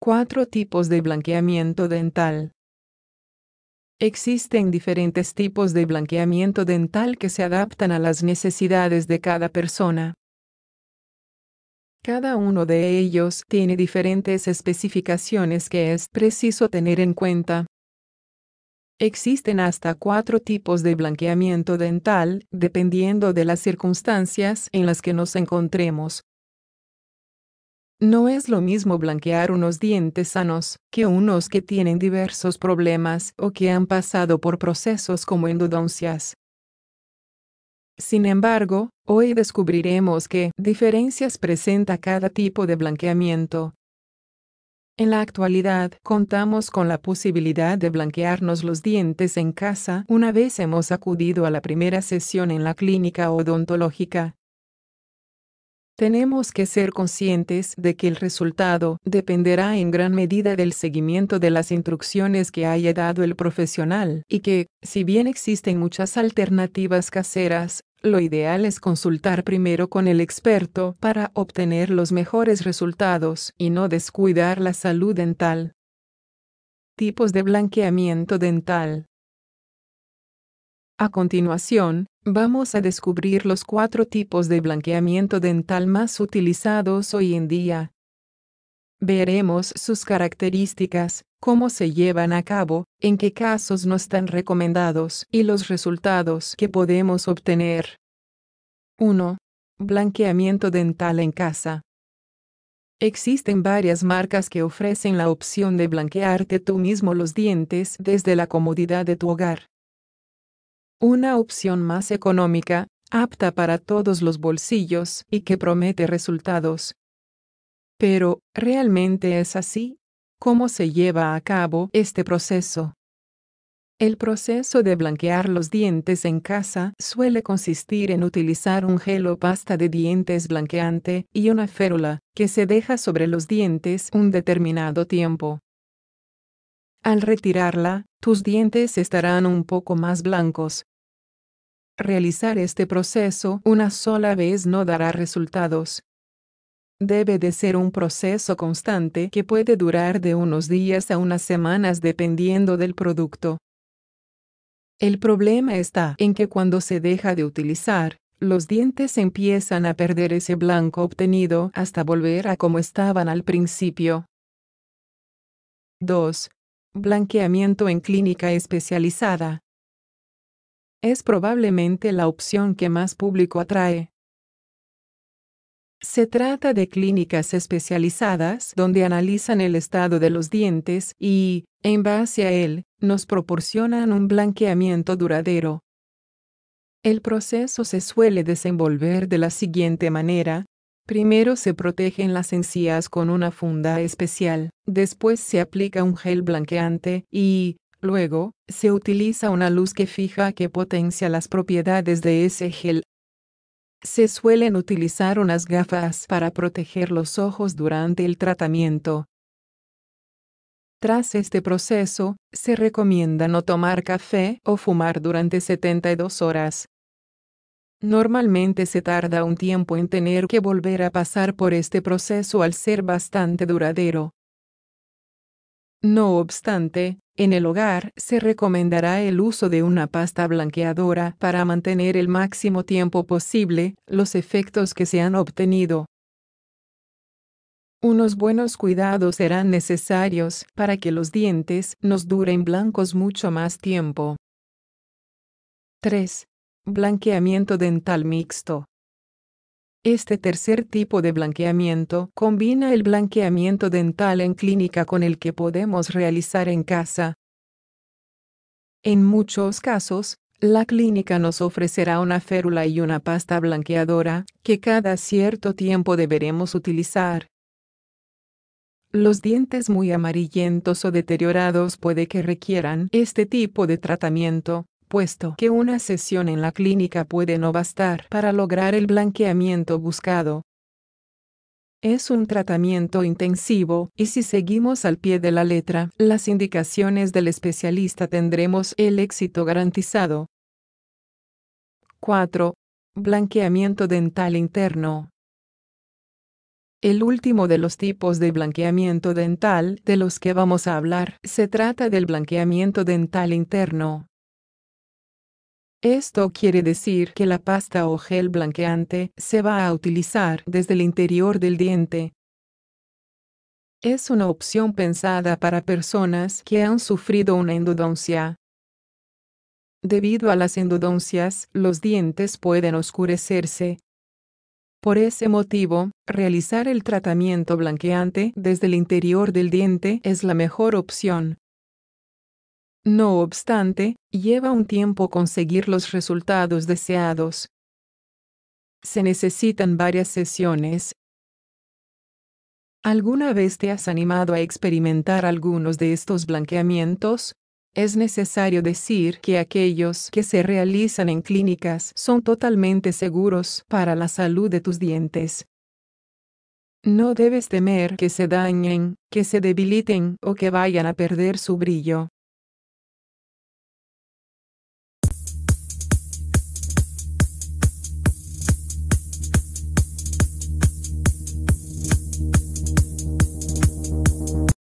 Cuatro tipos de blanqueamiento dental. Existen diferentes tipos de blanqueamiento dental que se adaptan a las necesidades de cada persona. Cada uno de ellos tiene diferentes especificaciones que es preciso tener en cuenta. Existen hasta cuatro tipos de blanqueamiento dental, dependiendo de las circunstancias en las que nos encontremos. No es lo mismo blanquear unos dientes sanos que unos que tienen diversos problemas o que han pasado por procesos como endodoncias. Sin embargo, hoy descubriremos qué diferencias presenta cada tipo de blanqueamiento en la actualidad, contamos con la posibilidad de blanquearnos los dientes en casa una vez hemos acudido a la primera sesión en la clínica odontológica. Tenemos que ser conscientes de que el resultado dependerá en gran medida del seguimiento de las instrucciones que haya dado el profesional y que, si bien existen muchas alternativas caseras, lo ideal es consultar primero con el experto para obtener los mejores resultados y no descuidar la salud dental. Tipos de blanqueamiento dental. A continuación, vamos a descubrir los cuatro tipos de blanqueamiento dental más utilizados hoy en día. Veremos sus características, cómo se llevan a cabo, en qué casos no están recomendados y los resultados que podemos obtener. 1. Blanqueamiento dental en casa. Existen varias marcas que ofrecen la opción de blanquearte tú mismo los dientes desde la comodidad de tu hogar. Una opción más económica, apta para todos los bolsillos y que promete resultados. Pero, ¿realmente es así? ¿Cómo se lleva a cabo este proceso? El proceso de blanquear los dientes en casa suele consistir en utilizar un gel o pasta de dientes blanqueante y una férula, que se deja sobre los dientes un determinado tiempo. Al retirarla, tus dientes estarán un poco más blancos. Realizar este proceso una sola vez no dará resultados, Debe de ser un proceso constante que puede durar de unos días a unas semanas dependiendo del producto. El problema está en que cuando se deja de utilizar, los dientes empiezan a perder ese blanco obtenido hasta volver a como estaban al principio. 2. Blanqueamiento en clínica especializada. Es probablemente la opción que más público atrae, se trata de clínicas especializadas donde analizan el estado de los dientes y, en base a él, nos proporcionan un blanqueamiento duradero. El proceso se suele desenvolver de la siguiente manera. Primero se protegen las encías con una funda especial, después se aplica un gel blanqueante y, luego, se utiliza una luz que fija que potencia las propiedades de ese gel se suelen utilizar unas gafas para proteger los ojos durante el tratamiento. Tras este proceso, se recomienda no tomar café o fumar durante 72 horas. Normalmente se tarda un tiempo en tener que volver a pasar por este proceso al ser bastante duradero. No obstante, en el hogar se recomendará el uso de una pasta blanqueadora para mantener el máximo tiempo posible los efectos que se han obtenido. Unos buenos cuidados serán necesarios para que los dientes nos duren blancos mucho más tiempo. 3. Blanqueamiento dental mixto. Este tercer tipo de blanqueamiento combina el blanqueamiento dental en clínica con el que podemos realizar en casa. En muchos casos, la clínica nos ofrecerá una férula y una pasta blanqueadora que cada cierto tiempo deberemos utilizar. Los dientes muy amarillentos o deteriorados puede que requieran este tipo de tratamiento puesto que una sesión en la clínica puede no bastar para lograr el blanqueamiento buscado. Es un tratamiento intensivo, y si seguimos al pie de la letra las indicaciones del especialista tendremos el éxito garantizado. 4. Blanqueamiento dental interno. El último de los tipos de blanqueamiento dental de los que vamos a hablar se trata del blanqueamiento dental interno. Esto quiere decir que la pasta o gel blanqueante se va a utilizar desde el interior del diente. Es una opción pensada para personas que han sufrido una endodoncia. Debido a las endodoncias, los dientes pueden oscurecerse. Por ese motivo, realizar el tratamiento blanqueante desde el interior del diente es la mejor opción. No obstante, lleva un tiempo conseguir los resultados deseados. Se necesitan varias sesiones. ¿Alguna vez te has animado a experimentar algunos de estos blanqueamientos? Es necesario decir que aquellos que se realizan en clínicas son totalmente seguros para la salud de tus dientes. No debes temer que se dañen, que se debiliten o que vayan a perder su brillo.